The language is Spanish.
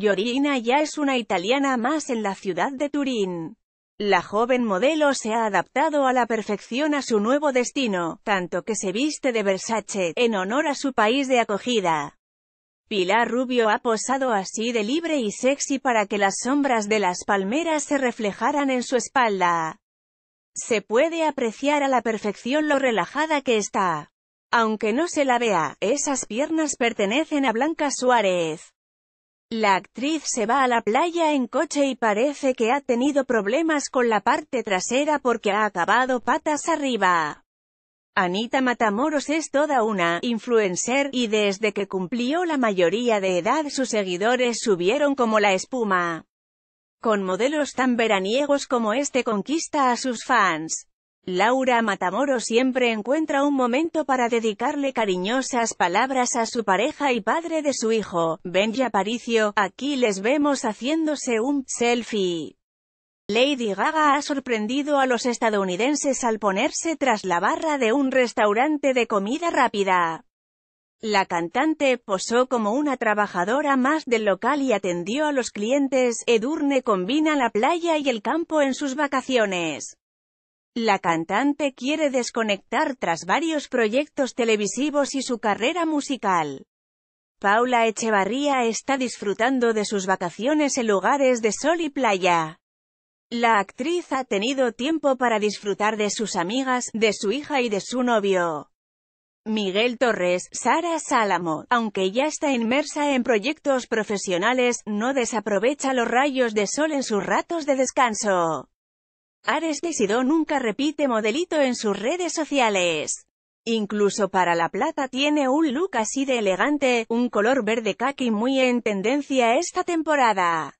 Llorina ya es una italiana más en la ciudad de Turín. La joven modelo se ha adaptado a la perfección a su nuevo destino, tanto que se viste de Versace, en honor a su país de acogida. Pilar Rubio ha posado así de libre y sexy para que las sombras de las palmeras se reflejaran en su espalda. Se puede apreciar a la perfección lo relajada que está. Aunque no se la vea, esas piernas pertenecen a Blanca Suárez. La actriz se va a la playa en coche y parece que ha tenido problemas con la parte trasera porque ha acabado patas arriba. Anita Matamoros es toda una influencer y desde que cumplió la mayoría de edad sus seguidores subieron como la espuma. Con modelos tan veraniegos como este conquista a sus fans. Laura Matamoro siempre encuentra un momento para dedicarle cariñosas palabras a su pareja y padre de su hijo, Benji Aparicio, aquí les vemos haciéndose un «selfie». Lady Gaga ha sorprendido a los estadounidenses al ponerse tras la barra de un restaurante de comida rápida. La cantante posó como una trabajadora más del local y atendió a los clientes. Edurne combina la playa y el campo en sus vacaciones. La cantante quiere desconectar tras varios proyectos televisivos y su carrera musical. Paula Echevarría está disfrutando de sus vacaciones en lugares de sol y playa. La actriz ha tenido tiempo para disfrutar de sus amigas, de su hija y de su novio. Miguel Torres, Sara Sálamo, aunque ya está inmersa en proyectos profesionales, no desaprovecha los rayos de sol en sus ratos de descanso. Ares Sido nunca repite modelito en sus redes sociales. Incluso para la plata tiene un look así de elegante, un color verde kaki muy en tendencia esta temporada.